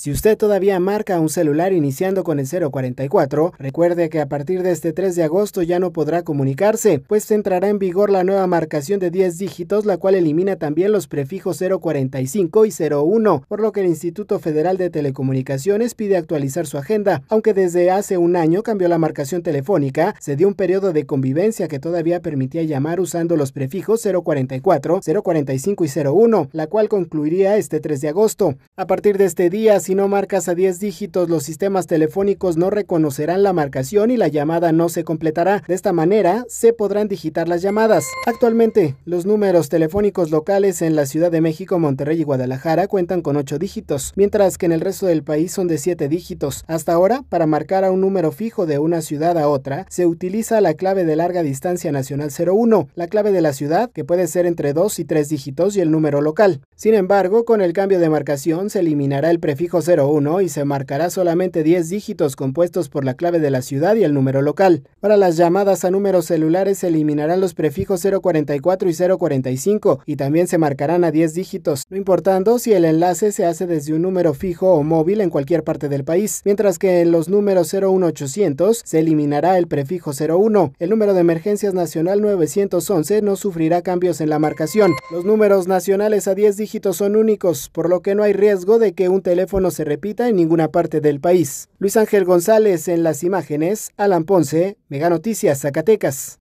Si usted todavía marca un celular iniciando con el 044, recuerde que a partir de este 3 de agosto ya no podrá comunicarse, pues entrará en vigor la nueva marcación de 10 dígitos, la cual elimina también los prefijos 045 y 01, por lo que el Instituto Federal de Telecomunicaciones pide actualizar su agenda. Aunque desde hace un año cambió la marcación telefónica, se dio un periodo de convivencia que todavía permitía llamar usando los prefijos 044, 045 y 01, la cual concluiría este 3 de agosto. A partir de este día, si no marcas a 10 dígitos, los sistemas telefónicos no reconocerán la marcación y la llamada no se completará. De esta manera, se podrán digitar las llamadas. Actualmente, los números telefónicos locales en la Ciudad de México, Monterrey y Guadalajara cuentan con 8 dígitos, mientras que en el resto del país son de 7 dígitos. Hasta ahora, para marcar a un número fijo de una ciudad a otra, se utiliza la clave de larga distancia nacional 01, la clave de la ciudad, que puede ser entre 2 y 3 dígitos, y el número local. Sin embargo, con el cambio de marcación se eliminará el prefijo 01 y se marcará solamente 10 dígitos compuestos por la clave de la ciudad y el número local. Para las llamadas a números celulares se eliminarán los prefijos 044 y 045 y también se marcarán a 10 dígitos, no importando si el enlace se hace desde un número fijo o móvil en cualquier parte del país, mientras que en los números 01800 se eliminará el prefijo 01. El número de emergencias nacional 911 no sufrirá cambios en la marcación. Los números nacionales a 10 dígitos son únicos, por lo que no hay riesgo de que un teléfono se repita en ninguna parte del país. Luis Ángel González en las imágenes, Alan Ponce, Mega Noticias, Zacatecas.